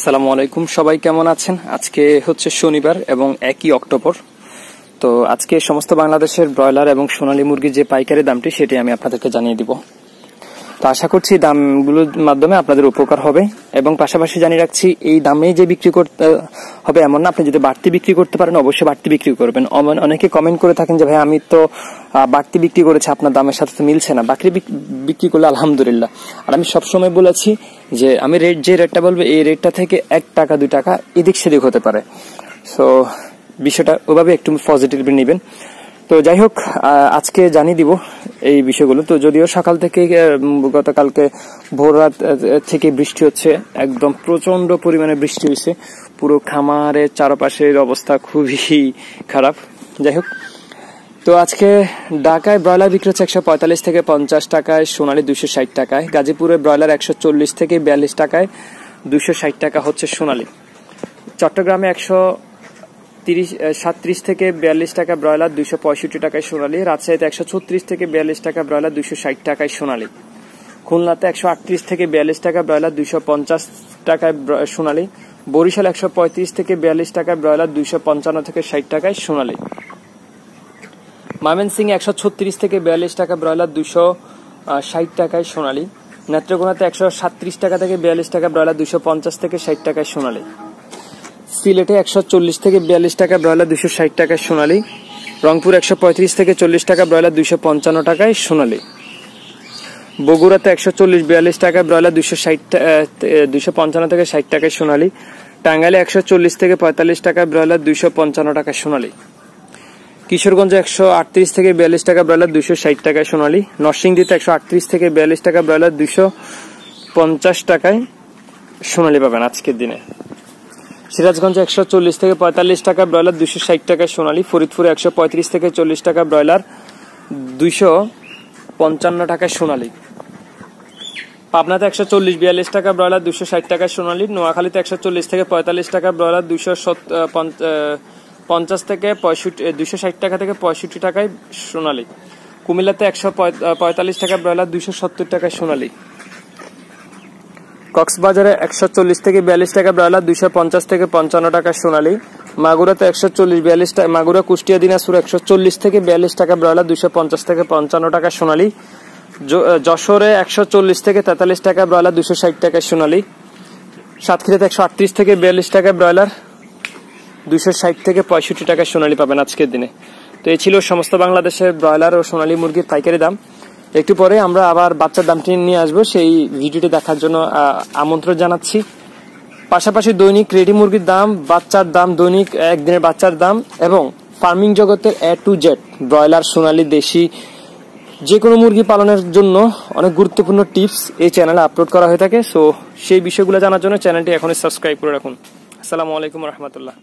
আসসালামু আলাইকুম সবাই কেমন আছেন আজকে হচ্ছে শনিবার এবং একই অক্টোবর তো আজকে সমস্ত বাংলাদেশের ব্রয়লার এবং সোনালী মুরগির যে পাইকারি দামটি সেটি আমি আপনাদেরকে জানিয়ে দিব তো আশা করছি দামগুলোর মাধ্যমে আপনাদের উপকার হবে এবং পাশাপাশি জানিয়ে রাখছি এই দামে যে বিক্রি করতে হবে এমন না আপনি যদি বাড়তি বিক্রি করতে পারেন অবশ্যই বাড়তি বিক্রি করবেন অনেকে কমেন্ট করে থাকেন যে ভাই আমি তো বাড়তি বিক্রি করেছি আপনার দামের সাথে তো মিলছে না বাকি বিক্রি করলে আলহামদুলিল্লাহ আর আমি সবসময় বলেছি যে আমি রেট যে রেটটা বলবো এই রেটটা থেকে এক টাকা দুই টাকা এদিক সেদিক হতে পারে সো বিষয়টা ওভাবে একটু পজিটিভলি নেবেন তো যাই হোক আজকে জানিয়ে দিব এই বিষয়গুলো তো যদিও সকাল থেকে গতকালকে ভোর রাত থেকে বৃষ্টি হচ্ছে একদম প্রচন্ড পরিমাণে বৃষ্টি হয়েছে পুরো খামারের চারপাশের অবস্থা খুবই খারাপ যাই হোক তো আজকে ঢাকায় ব্রয়লার বিক্রি হচ্ছে একশো পঁয়তাল্লিশ থেকে পঞ্চাশ টাকায় সোনালী দুশো ষাট টাকায় গাজীপুরে ব্রয়লার একশো চল্লিশ থেকে বিয়াল্লিশ টাকায় দুশো ষাট টাকা হচ্ছে সোনালি চট্টগ্রামে একশো তিরিশ সাতত্রিশ থেকে বিয়াল্লিশ টাকা ব্রয়লার দুইশো পঁয়ষট্টি টাকায় সোনালি রাজশাহীতে একশো ছত্রিশ থেকে বিয়াল্লিশ টাকা ব্রয়লার দুইশো ষাট টাকায় সোনালি খুলনাতে একশো আটত্রিশ থেকে বিয়াল্লিশ টাকা ব্রয়লার দুইশো পঞ্চাশ টাকায় সোনালি বরিশাল একশো পঁয়ত্রিশ থেকে বিয়াল্লিশ টাকায় ব্রয়লার দুইশো পঞ্চান্ন থেকে ষাট টাকায় সোনালি সিং একশো ছত্রিশ থেকে বিয়াল্লিশ টাকা ব্রয়লার দুশো ষাট টাকায় সোনালি নেত্রকোনাতে একশো সাতত্রিশ টাকা থেকে বিয়াল্লিশ টাকা ব্রয়লার দুশো পঞ্চাশ থেকে ষাট টাকায় সোনালি সিলেটে একশো চল্লিশ থেকে বিয়াল্লিশ টাকা ব্রয়লার দুশো ষাট টাকায় সোনালি রংপুর একশো পঁয়ত্রিশ থেকে চল্লিশ টাকা ব্রয়লার দুশো পঞ্চান্ন টাকায় সোনালি বগুড়াতে একশো চল্লিশ বিয়াল্লিশ টাকা ব্রয়লার দুশো ষাট দুশো পঞ্চান্ন থেকে ষাট টাকায় সোনালি টাঙ্গাইলে একশো চল্লিশ থেকে পঁয়তাল্লিশ টাকা ব্রয়লার দুশো পঞ্চান্ন টাকা সোনালি কিশোরগঞ্জে একশো আটত্রিশ থেকে বিয়াল্লিশ টাকা ব্রয়লার দুশো ষাট টাকায় সোনালি নরসিংদীতে একশো আটত্রিশ থেকে বিয়াল্লিশ টাকা ব্রয়লার দুশো পঞ্চাশ টাকায় সোনালি পাবেন আজকের দিনে সিরাজগঞ্জ একশো চল্লিশ থেকে পঁয়তাল্লিশ টাকা ব্রয়লার দুশো ষাট টাকা সোনালী ফরিদপুরে একশো পঁয়ত্রিশ থেকে চল্লিশ টাকা ব্রয়লার দুইশো পঞ্চান্ন টাকা সোনালী পাবনাতে একশো চল্লিশ বিয়াল্লিশ টাকা ব্রয়লার দুশো ষাট টাকা সোনালী নোয়াখালীতে একশো চল্লিশ থেকে পঁয়তাল্লিশ টাকা ব্রয়লার দুশো পঞ্চাশ থেকে পঁয়ষট্টি দুশো ষাট টাকা থেকে পঁয়ষট্টি টাকায় সোনালী কুমিল্লাতে একশো পঁয়তাল্লিশ টাকা ব্রয়লার দুশো সত্তর টাকায় সোনালী কক্সবাজারে একশো চল্লিশ থেকে বিয়াল্লিশ টাকা ব্রয়লার দুইশো পঞ্চাশ থেকে পঞ্চান্ন টাকা সোনালি মাগুরাতে একশো চল্লিশ বিয়াল্লিশ টাকা মাগুরা কুষ্টিয়া দিনাজপুর একশো চল্লিশ থেকে বিয়াল্লিশ টাকা ব্রয়লার দুইশো পঞ্চাশ থেকে পঞ্চান্ন টাকা সোনালী যশোরে একশো চল্লিশ থেকে তেতাল্লিশ টাকা ব্রয়লার দুশো ষাট টাকা সোনালি সাতক্ষীরাতে একশো আটত্রিশ থেকে বিয়াল্লিশ টাকা ব্রয়লার দুশো ষাট থেকে পঁয়ষট্টি টাকা সোনালী পাবেন আজকের দিনে তো এই ছিল সমস্ত বাংলাদেশের ব্রয়লার ও সোনালী মুরগির পাইকারি দাম একটু পরে আমরা আবার বাচ্চার দামটি নিয়ে আসবো সেই ভিডিওটি দেখার জন্য আমন্ত্রণ জানাচ্ছি পাশাপাশি দৈনিক ক্রেডি মুরগির দাম বাচ্চার দাম দৈনিক একদিনের বাচ্চার দাম এবং ফার্মিং জগতের এ টু জেড ব্রয়লার সোনালি দেশি যে কোনো মুরগি পালনের জন্য অনেক গুরুত্বপূর্ণ টিপস এই চ্যানেলে আপলোড করা হয়ে থাকে সো সেই বিষয়গুলো জানার জন্য চ্যানেলটি এখনই সাবস্ক্রাইব করে রাখুন আসসালামু আলাইকুম রহমতুল্লাহ